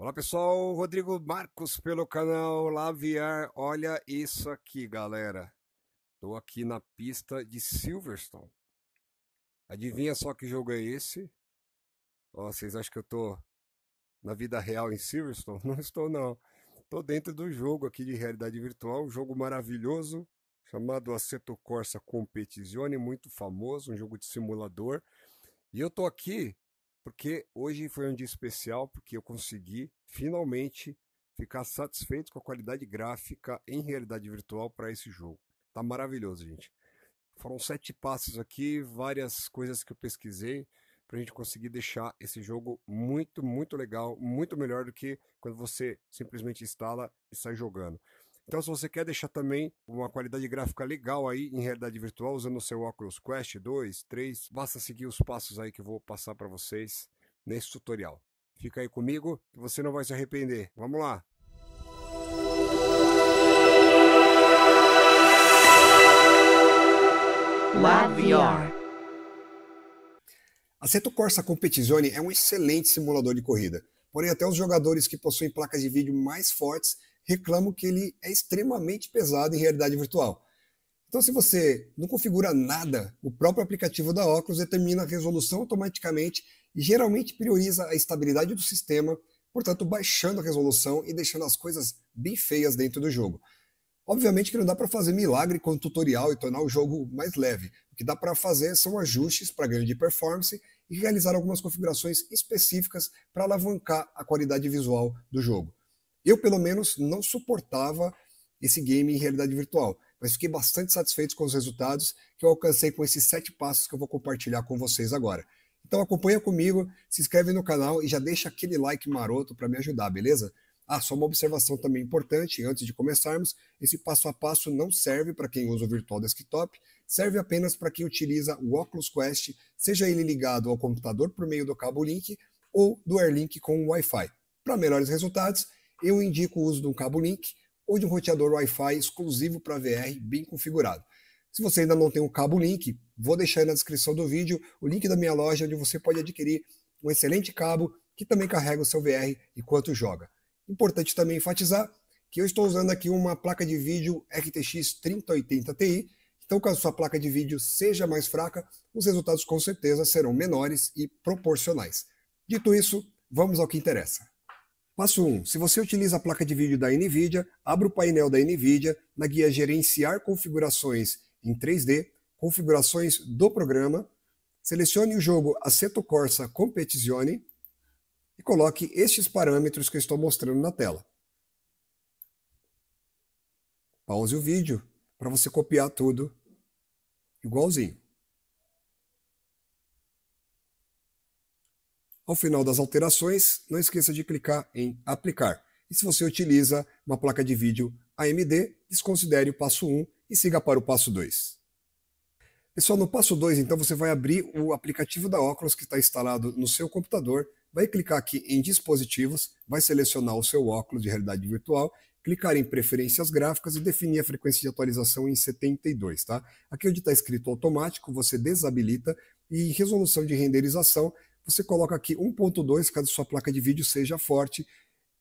Olá pessoal, Rodrigo Marcos pelo canal Laviar. Olha isso aqui, galera. Estou aqui na pista de Silverstone. Adivinha só que jogo é esse? Ó, vocês acham que eu tô na vida real em Silverstone? Não estou não. Estou dentro do jogo aqui de realidade virtual, um jogo maravilhoso chamado Aceto Corsa Competizione, muito famoso, um jogo de simulador. E eu tô aqui porque hoje foi um dia especial, porque eu consegui finalmente ficar satisfeito com a qualidade gráfica em realidade virtual para esse jogo. Tá maravilhoso, gente. Foram sete passos aqui, várias coisas que eu pesquisei para a gente conseguir deixar esse jogo muito, muito legal, muito melhor do que quando você simplesmente instala e sai jogando. Então, se você quer deixar também uma qualidade gráfica legal aí em realidade virtual usando o seu Oculus Quest 2, 3, basta seguir os passos aí que eu vou passar para vocês nesse tutorial. Fica aí comigo que você não vai se arrepender. Vamos lá! LabVR Aceto Corsa Competizione é um excelente simulador de corrida. Porém, até os jogadores que possuem placas de vídeo mais fortes reclamam que ele é extremamente pesado em realidade virtual. Então, se você não configura nada, o próprio aplicativo da Oculus determina a resolução automaticamente e geralmente prioriza a estabilidade do sistema, portanto, baixando a resolução e deixando as coisas bem feias dentro do jogo. Obviamente que não dá para fazer milagre com o tutorial e tornar o jogo mais leve. O que dá para fazer são ajustes para ganho de performance e realizar algumas configurações específicas para alavancar a qualidade visual do jogo. Eu, pelo menos, não suportava esse game em realidade virtual, mas fiquei bastante satisfeito com os resultados que eu alcancei com esses sete passos que eu vou compartilhar com vocês agora. Então acompanha comigo, se inscreve no canal e já deixa aquele like maroto para me ajudar, beleza? Ah, só uma observação também importante antes de começarmos: esse passo a passo não serve para quem usa o Virtual Desktop, serve apenas para quem utiliza o Oculus Quest, seja ele ligado ao computador por meio do cabo Link ou do AirLink com Wi-Fi. Para melhores resultados, eu indico o uso de um cabo link ou de um roteador Wi-Fi exclusivo para VR bem configurado. Se você ainda não tem um cabo link, vou deixar na descrição do vídeo o link da minha loja onde você pode adquirir um excelente cabo que também carrega o seu VR enquanto joga. Importante também enfatizar que eu estou usando aqui uma placa de vídeo RTX 3080 Ti, então caso sua placa de vídeo seja mais fraca, os resultados com certeza serão menores e proporcionais. Dito isso, vamos ao que interessa. Passo 1. Um, se você utiliza a placa de vídeo da NVIDIA, abra o painel da NVIDIA na guia Gerenciar Configurações em 3D, Configurações do Programa, selecione o jogo Assetto Corsa Competizione e coloque estes parâmetros que eu estou mostrando na tela. Pause o vídeo para você copiar tudo igualzinho. Ao final das alterações, não esqueça de clicar em Aplicar. E se você utiliza uma placa de vídeo AMD, desconsidere o passo 1 e siga para o passo 2. Pessoal, no passo 2, então, você vai abrir o aplicativo da Oculus que está instalado no seu computador, vai clicar aqui em Dispositivos, vai selecionar o seu óculos de realidade virtual, clicar em Preferências Gráficas e definir a frequência de atualização em 72, tá? Aqui onde está escrito automático, você desabilita e em resolução de renderização, você coloca aqui 1.2 caso sua placa de vídeo seja forte,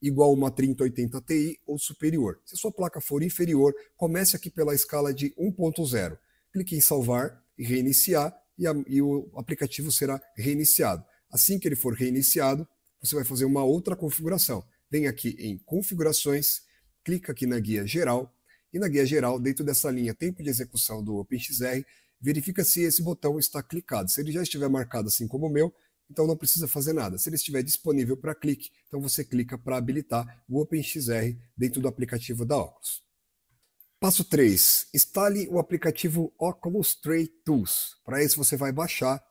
igual uma 3080 Ti ou superior. Se sua placa for inferior, comece aqui pela escala de 1.0. Clique em salvar e reiniciar e, a, e o aplicativo será reiniciado. Assim que ele for reiniciado, você vai fazer uma outra configuração. Vem aqui em configurações, clica aqui na guia geral e na guia geral, dentro dessa linha tempo de execução do OpenXR, verifica se esse botão está clicado. Se ele já estiver marcado assim como o meu, então não precisa fazer nada. Se ele estiver disponível para clique, então você clica para habilitar o OpenXR dentro do aplicativo da Oculus. Passo 3. Instale o aplicativo Oculus Tray Tools. Para isso você vai baixar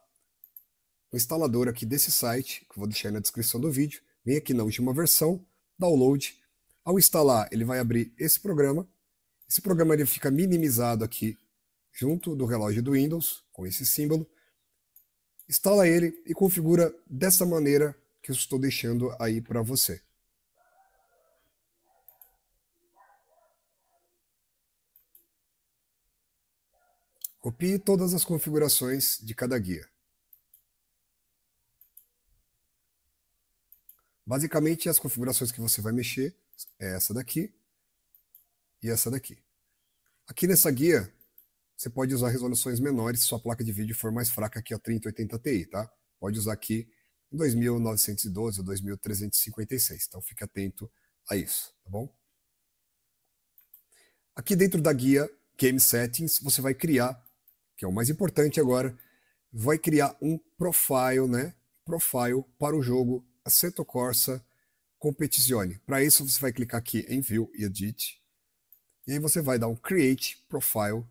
o instalador aqui desse site, que eu vou deixar aí na descrição do vídeo. Vem aqui na última versão, download. Ao instalar, ele vai abrir esse programa. Esse programa ele fica minimizado aqui junto do relógio do Windows, com esse símbolo instala ele e configura dessa maneira que eu estou deixando aí para você. Copie todas as configurações de cada guia. Basicamente, as configurações que você vai mexer é essa daqui e essa daqui. Aqui nessa guia, você pode usar resoluções menores se sua placa de vídeo for mais fraca que a 3080 Ti, tá? Pode usar aqui 2912 ou 2356. Então fique atento a isso, tá bom? Aqui dentro da guia Game Settings, você vai criar, que é o mais importante agora, vai criar um profile, né? Profile para o jogo Assetto Corsa Competizione. Para isso você vai clicar aqui em View e Edit. E aí você vai dar um Create Profile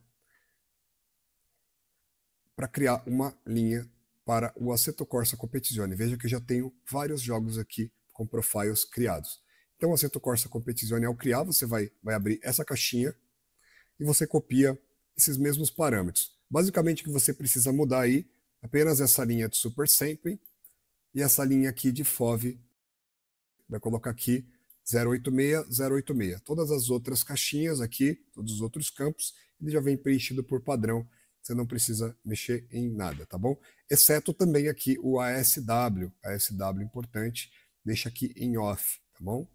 para criar uma linha para o Assetto Corsa Competizione. Veja que eu já tenho vários jogos aqui com profiles criados. Então, o Assetto Corsa Competizione, ao criar, você vai, vai abrir essa caixinha e você copia esses mesmos parâmetros. Basicamente, o que você precisa mudar aí apenas essa linha de Super Sampling e essa linha aqui de FOV. Vai colocar aqui 086, 086. Todas as outras caixinhas aqui, todos os outros campos, ele já vem preenchido por padrão você não precisa mexer em nada, tá bom? Exceto também aqui o ASW, ASW importante, deixa aqui em off, tá bom?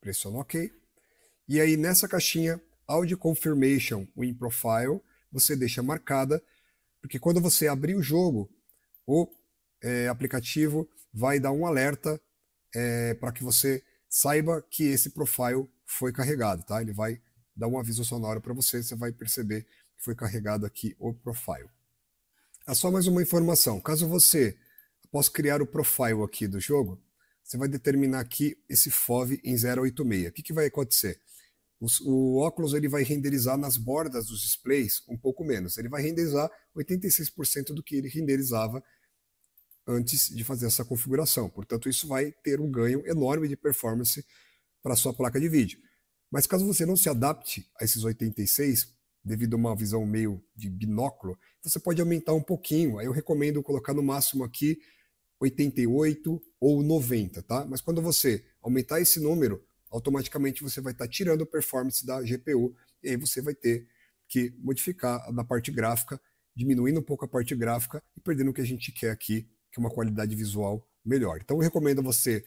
Pressiona OK. E aí nessa caixinha Audio Confirmation Win Profile, você deixa marcada, porque quando você abrir o jogo, o é, aplicativo vai dar um alerta é, para que você saiba que esse profile foi carregado, tá? Ele vai dar um aviso sonoro para você, você vai perceber foi carregado aqui o profile. É só mais uma informação. Caso você, após criar o profile aqui do jogo, você vai determinar aqui esse FOV em 086. O que, que vai acontecer? O, o óculos ele vai renderizar nas bordas dos displays um pouco menos. Ele vai renderizar 86% do que ele renderizava antes de fazer essa configuração. Portanto, isso vai ter um ganho enorme de performance para a sua placa de vídeo. Mas caso você não se adapte a esses 86, devido a uma visão meio de binóculo, você pode aumentar um pouquinho. Aí eu recomendo colocar no máximo aqui 88 ou 90, tá? Mas quando você aumentar esse número, automaticamente você vai estar tá tirando a performance da GPU e aí você vai ter que modificar na parte gráfica, diminuindo um pouco a parte gráfica e perdendo o que a gente quer aqui, que é uma qualidade visual melhor. Então eu recomendo você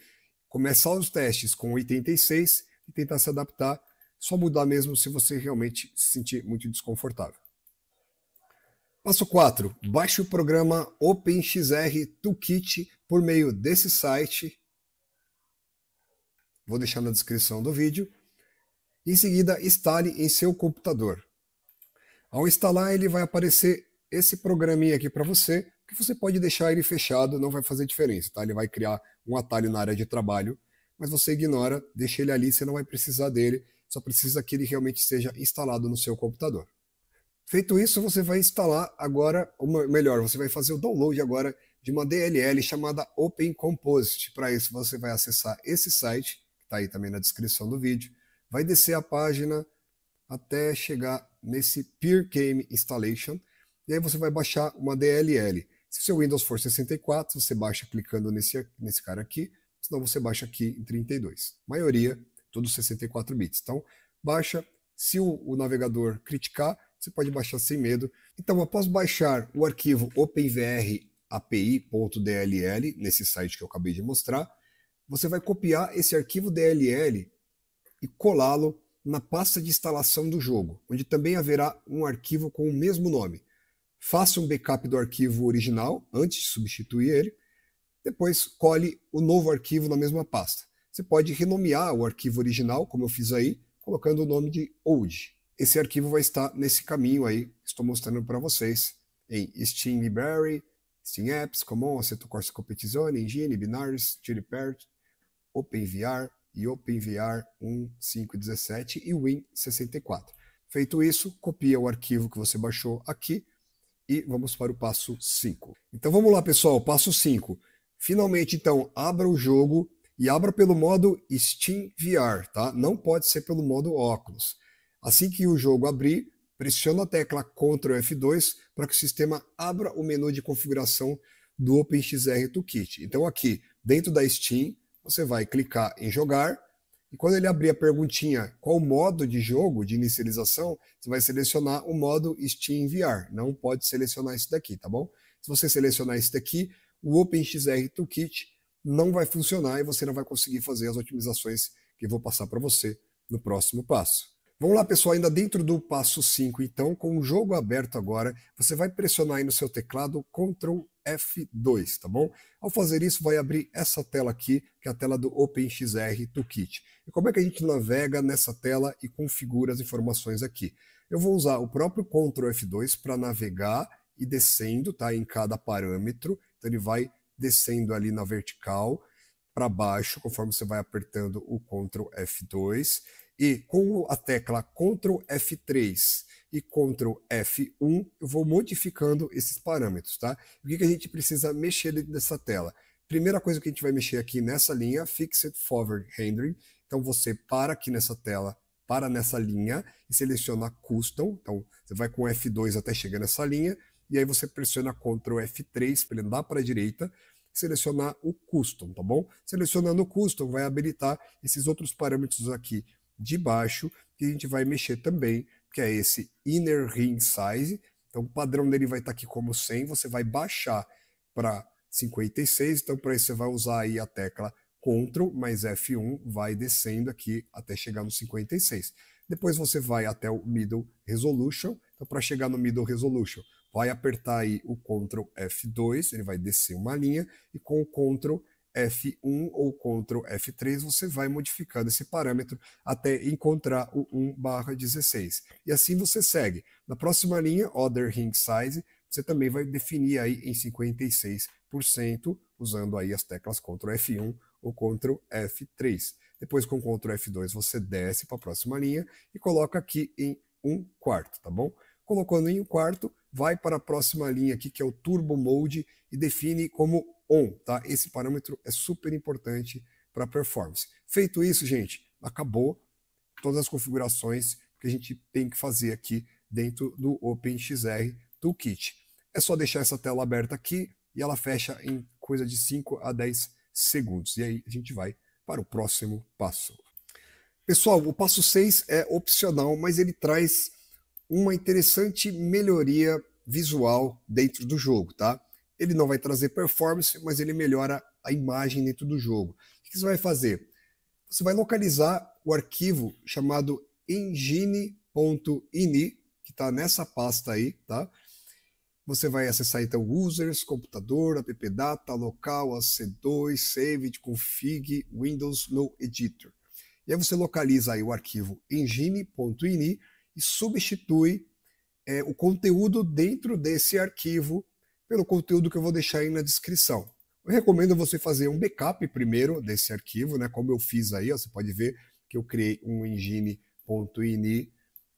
começar os testes com 86 e tentar se adaptar só mudar mesmo se você realmente se sentir muito desconfortável. Passo 4. Baixe o programa OpenXR Toolkit por meio desse site. Vou deixar na descrição do vídeo. Em seguida, instale em seu computador. Ao instalar, ele vai aparecer esse programinha aqui para você, que você pode deixar ele fechado, não vai fazer diferença, tá? Ele vai criar um atalho na área de trabalho, mas você ignora, deixa ele ali, você não vai precisar dele, só precisa que ele realmente seja instalado no seu computador. Feito isso, você vai instalar agora, ou melhor, você vai fazer o download agora de uma DLL chamada Open Composite. Para isso, você vai acessar esse site, que está aí também na descrição do vídeo, vai descer a página até chegar nesse Game Installation, e aí você vai baixar uma DLL. Se o seu Windows for 64, você baixa clicando nesse, nesse cara aqui, senão você baixa aqui em 32. A maioria todos 64 bits. Então, baixa. Se o, o navegador criticar, você pode baixar sem medo. Então, após baixar o arquivo OpenVRAPI.dll nesse site que eu acabei de mostrar, você vai copiar esse arquivo DLL e colá-lo na pasta de instalação do jogo, onde também haverá um arquivo com o mesmo nome. Faça um backup do arquivo original antes de substituir ele, depois cole o novo arquivo na mesma pasta. Você pode renomear o arquivo original, como eu fiz aí, colocando o nome de old. Esse arquivo vai estar nesse caminho aí que estou mostrando para vocês, em Steam Library, Steam Apps, Common, Assetto Corsa Competizione, Engine, Binaries, Juniper, OpenVR e OpenVR 1517 e Win64. Feito isso, copia o arquivo que você baixou aqui e vamos para o passo 5. Então vamos lá, pessoal, passo 5. Finalmente, então, abra o jogo e abra pelo modo Steam VR, tá? Não pode ser pelo modo óculos. Assim que o jogo abrir, pressione a tecla Ctrl F2 para que o sistema abra o menu de configuração do OpenXR Toolkit. Então aqui, dentro da Steam, você vai clicar em jogar e quando ele abrir a perguntinha qual modo de jogo, de inicialização, você vai selecionar o modo Steam VR. Não pode selecionar esse daqui, tá bom? Se você selecionar esse daqui, o OpenXR Toolkit não vai funcionar e você não vai conseguir fazer as otimizações que eu vou passar para você no próximo passo. Vamos lá, pessoal, ainda dentro do passo 5, então, com o jogo aberto agora, você vai pressionar aí no seu teclado Ctrl F2, tá bom? Ao fazer isso, vai abrir essa tela aqui, que é a tela do OpenXR Toolkit. E como é que a gente navega nessa tela e configura as informações aqui? Eu vou usar o próprio Ctrl F2 para navegar e descendo, tá? Em cada parâmetro, então ele vai descendo ali na vertical para baixo, conforme você vai apertando o Ctrl F2. E com a tecla Ctrl F3 e Ctrl F1, eu vou modificando esses parâmetros, tá? O que, que a gente precisa mexer dentro dessa tela? Primeira coisa que a gente vai mexer aqui nessa linha, Fixed Forward Rendering. Então você para aqui nessa tela, para nessa linha e seleciona Custom. Então você vai com F2 até chegar nessa linha, e aí você pressiona Ctrl F3 para ele andar para a direita, selecionar o custom, tá bom? Selecionando o custom, vai habilitar esses outros parâmetros aqui de baixo, que a gente vai mexer também, que é esse inner ring size. Então o padrão dele vai estar tá aqui como 100, você vai baixar para 56, então para isso você vai usar aí a tecla Ctrl mais F1, vai descendo aqui até chegar no 56. Depois você vai até o Middle Resolution, então para chegar no Middle Resolution, vai apertar aí o Ctrl F2, ele vai descer uma linha, e com o Ctrl F1 ou Ctrl F3, você vai modificando esse parâmetro até encontrar o 1 barra 16. E assim você segue. Na próxima linha, Other Ring Size, você também vai definir aí em 56%, usando aí as teclas Ctrl F1 ou Ctrl F3. Depois com Ctrl F2 você desce para a próxima linha e coloca aqui em 1 quarto, tá bom? colocando em um quarto, vai para a próxima linha aqui, que é o Turbo Mode, e define como on. Tá? Esse parâmetro é super importante para a performance. Feito isso, gente, acabou todas as configurações que a gente tem que fazer aqui dentro do OpenXR Toolkit. É só deixar essa tela aberta aqui e ela fecha em coisa de 5 a 10 segundos. E aí a gente vai para o próximo passo. Pessoal, o passo 6 é opcional, mas ele traz uma interessante melhoria visual dentro do jogo, tá? Ele não vai trazer performance, mas ele melhora a imagem dentro do jogo. O que você vai fazer? Você vai localizar o arquivo chamado engine.ini, que está nessa pasta aí, tá? Você vai acessar então users, computador, appdata, local, AC2, saved, config, Windows no editor. E aí você localiza aí o arquivo engine.ini e substitui é, o conteúdo dentro desse arquivo pelo conteúdo que eu vou deixar aí na descrição. Eu recomendo você fazer um backup primeiro desse arquivo, né? Como eu fiz aí, ó, você pode ver que eu criei um engine.ini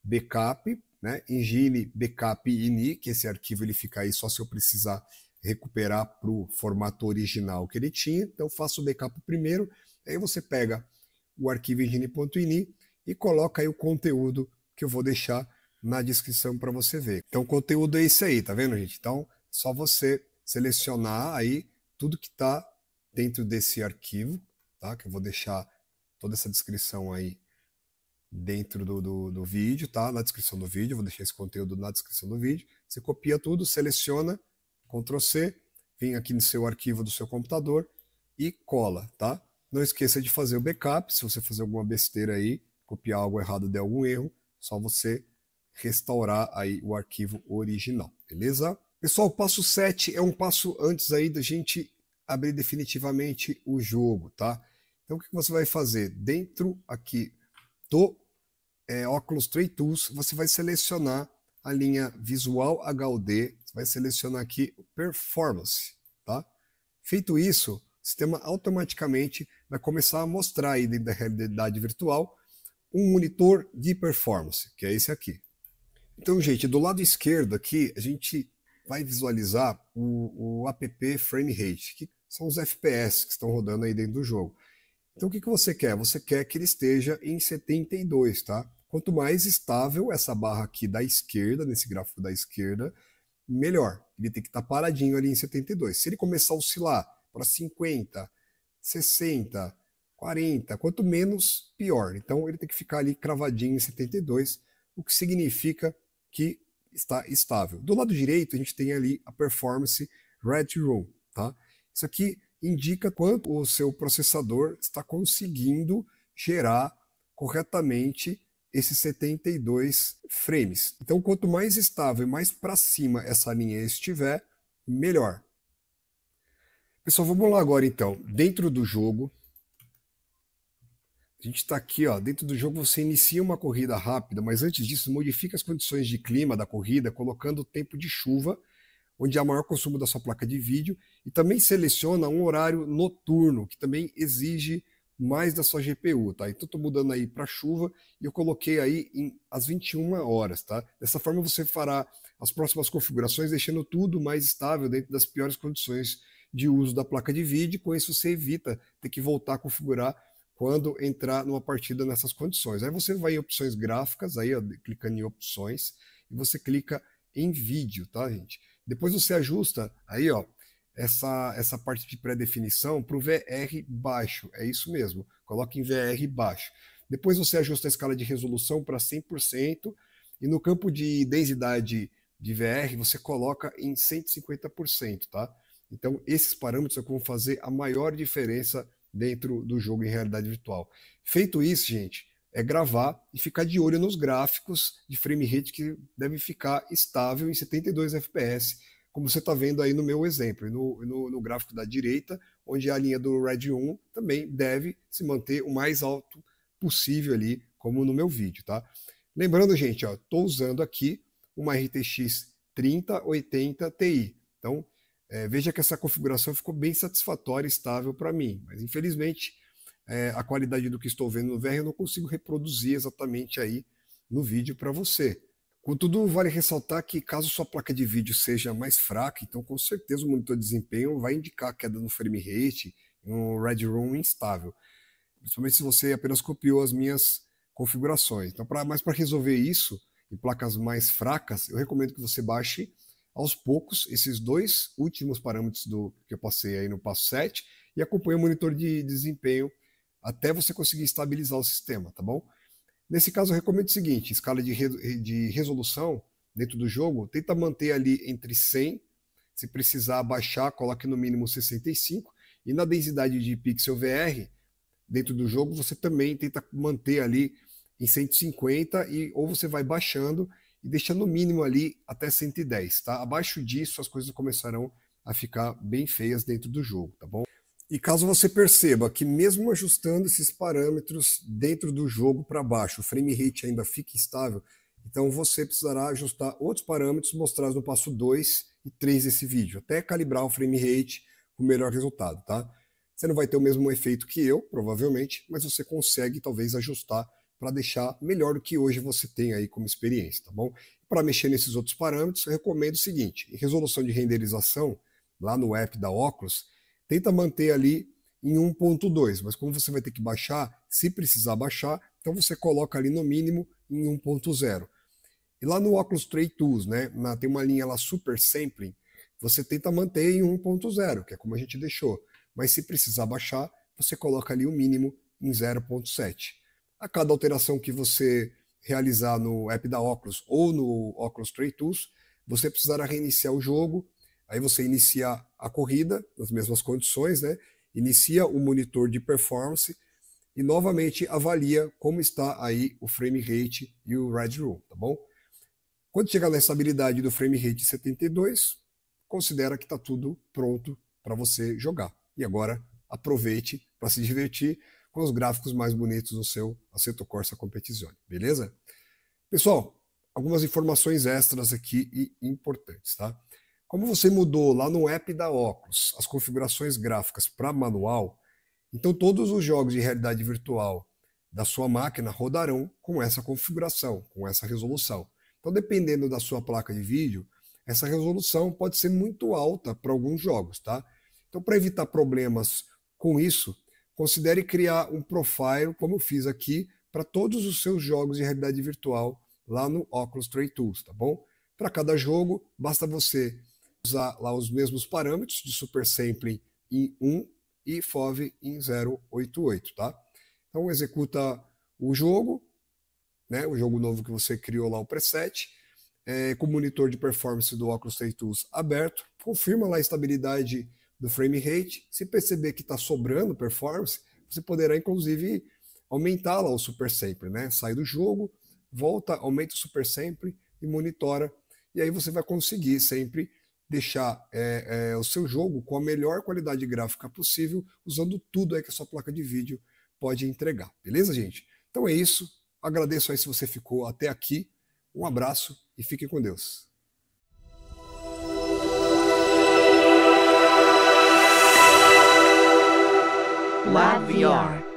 backup, né? Engine backup ini, que esse arquivo ele fica aí só se eu precisar recuperar para o formato original que ele tinha. Então faço o backup primeiro, aí você pega o arquivo engine.ini e coloca aí o conteúdo que eu vou deixar na descrição para você ver. Então, o conteúdo é esse aí, tá vendo, gente? Então, só você selecionar aí tudo que está dentro desse arquivo, tá? Que eu vou deixar toda essa descrição aí dentro do, do, do vídeo, tá? Na descrição do vídeo, eu vou deixar esse conteúdo na descrição do vídeo. Você copia tudo, seleciona, Ctrl C, vem aqui no seu arquivo do seu computador e cola, tá? Não esqueça de fazer o backup, se você fazer alguma besteira aí, copiar algo errado, der algum erro, só você restaurar aí o arquivo original, beleza? Pessoal, o passo 7 é um passo antes aí da gente abrir definitivamente o jogo, tá? Então o que você vai fazer? Dentro aqui do é, Oculus Trade Tools, você vai selecionar a linha Visual HD, você vai selecionar aqui Performance, tá? Feito isso, o sistema automaticamente vai começar a mostrar aí dentro da realidade virtual um monitor de performance, que é esse aqui. Então, gente, do lado esquerdo aqui, a gente vai visualizar o, o app frame rate, que são os FPS que estão rodando aí dentro do jogo. Então, o que, que você quer? Você quer que ele esteja em 72, tá? Quanto mais estável essa barra aqui da esquerda, nesse gráfico da esquerda, melhor. Ele tem que estar tá paradinho ali em 72. Se ele começar a oscilar para 50, 60, 40. Quanto menos, pior. Então ele tem que ficar ali cravadinho em 72, o que significa que está estável. Do lado direito, a gente tem ali a performance Red Room. Tá? Isso aqui indica quanto o seu processador está conseguindo gerar corretamente esses 72 frames. Então, quanto mais estável e mais para cima essa linha estiver, melhor. Pessoal, vamos lá agora então, dentro do jogo, a gente está aqui, ó, dentro do jogo você inicia uma corrida rápida, mas antes disso modifica as condições de clima da corrida, colocando o tempo de chuva, onde há maior consumo da sua placa de vídeo, e também seleciona um horário noturno, que também exige mais da sua GPU, tá? Então estou mudando aí para chuva e eu coloquei aí em, às 21 horas, tá? Dessa forma você fará as próximas configurações deixando tudo mais estável dentro das piores condições de uso da placa de vídeo, com isso você evita ter que voltar a configurar quando entrar numa partida nessas condições. Aí você vai em opções gráficas, aí ó, clicando em opções, e você clica em vídeo, tá, gente? Depois você ajusta aí, ó, essa, essa parte de pré-definição para o VR baixo. É isso mesmo. Coloque em VR baixo. Depois você ajusta a escala de resolução para 100% e no campo de densidade de VR você coloca em 150%, tá? Então esses parâmetros é vão fazer a maior diferença dentro do jogo em realidade virtual. Feito isso, gente, é gravar e ficar de olho nos gráficos de frame rate que deve ficar estável em 72 FPS, como você está vendo aí no meu exemplo, no, no, no, gráfico da direita, onde é a linha do Red 1 também deve se manter o mais alto possível ali, como no meu vídeo, tá? Lembrando, gente, estou usando aqui uma RTX 3080 Ti. Então, é, veja que essa configuração ficou bem satisfatória e estável para mim, mas infelizmente é, a qualidade do que estou vendo no VR eu não consigo reproduzir exatamente aí no vídeo para você. Contudo, vale ressaltar que caso sua placa de vídeo seja mais fraca, então com certeza o monitor de desempenho vai indicar queda no frame rate, um Red Room instável, principalmente se você apenas copiou as minhas configurações. Então, pra, mas para resolver isso em placas mais fracas, eu recomendo que você baixe aos poucos esses dois últimos parâmetros do que eu passei aí no passo 7 e acompanha o monitor de desempenho até você conseguir estabilizar o sistema, tá bom? Nesse caso, eu recomendo o seguinte: escala de, re, de resolução dentro do jogo, tenta manter ali entre 100, se precisar baixar, coloque no mínimo 65, e na densidade de pixel VR, dentro do jogo, você também tenta manter ali em 150 e ou você vai baixando e deixa no mínimo ali até 110, tá? Abaixo disso as coisas começarão a ficar bem feias dentro do jogo, tá bom? E caso você perceba que mesmo ajustando esses parâmetros dentro do jogo para baixo, o frame rate ainda fica estável, então você precisará ajustar outros parâmetros mostrados no passo 2 e 3 desse vídeo, até calibrar o frame rate com o melhor resultado, tá? Você não vai ter o mesmo efeito que eu, provavelmente, mas você consegue talvez ajustar para deixar melhor do que hoje você tem aí como experiência, tá bom? Para mexer nesses outros parâmetros, eu recomendo o seguinte: em resolução de renderização, lá no app da Oculus, tenta manter ali em 1.2, mas como você vai ter que baixar, se precisar baixar, então você coloca ali no mínimo em 1.0. E lá no Oculus Tray Tools, né, na, tem uma linha lá Super Sampling, você tenta manter em 1.0, que é como a gente deixou, mas se precisar baixar, você coloca ali o mínimo em 0.7 a cada alteração que você realizar no app da Oculus ou no Oculus Tray Tools, você precisará reiniciar o jogo, aí você inicia a corrida nas mesmas condições, né? Inicia o monitor de performance e novamente avalia como está aí o frame rate e o red room, tá bom? Quando chegar na estabilidade do frame rate 72, considera que está tudo pronto para você jogar. E agora aproveite para se divertir com os gráficos mais bonitos do seu Assetto Corsa Competizione, beleza? Pessoal, algumas informações extras aqui e importantes, tá? Como você mudou lá no app da Oculus as configurações gráficas para manual, então todos os jogos de realidade virtual da sua máquina rodarão com essa configuração, com essa resolução. Então, dependendo da sua placa de vídeo, essa resolução pode ser muito alta para alguns jogos, tá? Então, para evitar problemas com isso, Considere criar um profile, como eu fiz aqui, para todos os seus jogos de realidade virtual lá no Oculus Trade Tools, tá bom? Para cada jogo, basta você usar lá os mesmos parâmetros de super sampling em 1 e FOV em 088, tá? Então executa o jogo, né, o jogo novo que você criou lá o preset, é, com o monitor de performance do Oculus Trade Tools aberto, confirma lá a estabilidade do frame rate. Se perceber que está sobrando performance, você poderá inclusive aumentá-la o super sempre, né? Sai do jogo, volta, aumenta o super sempre e monitora. E aí você vai conseguir sempre deixar é, é, o seu jogo com a melhor qualidade gráfica possível, usando tudo aí que a sua placa de vídeo pode entregar. Beleza, gente? Então é isso. Agradeço aí se você ficou até aqui. Um abraço e fique com Deus. Lab VR.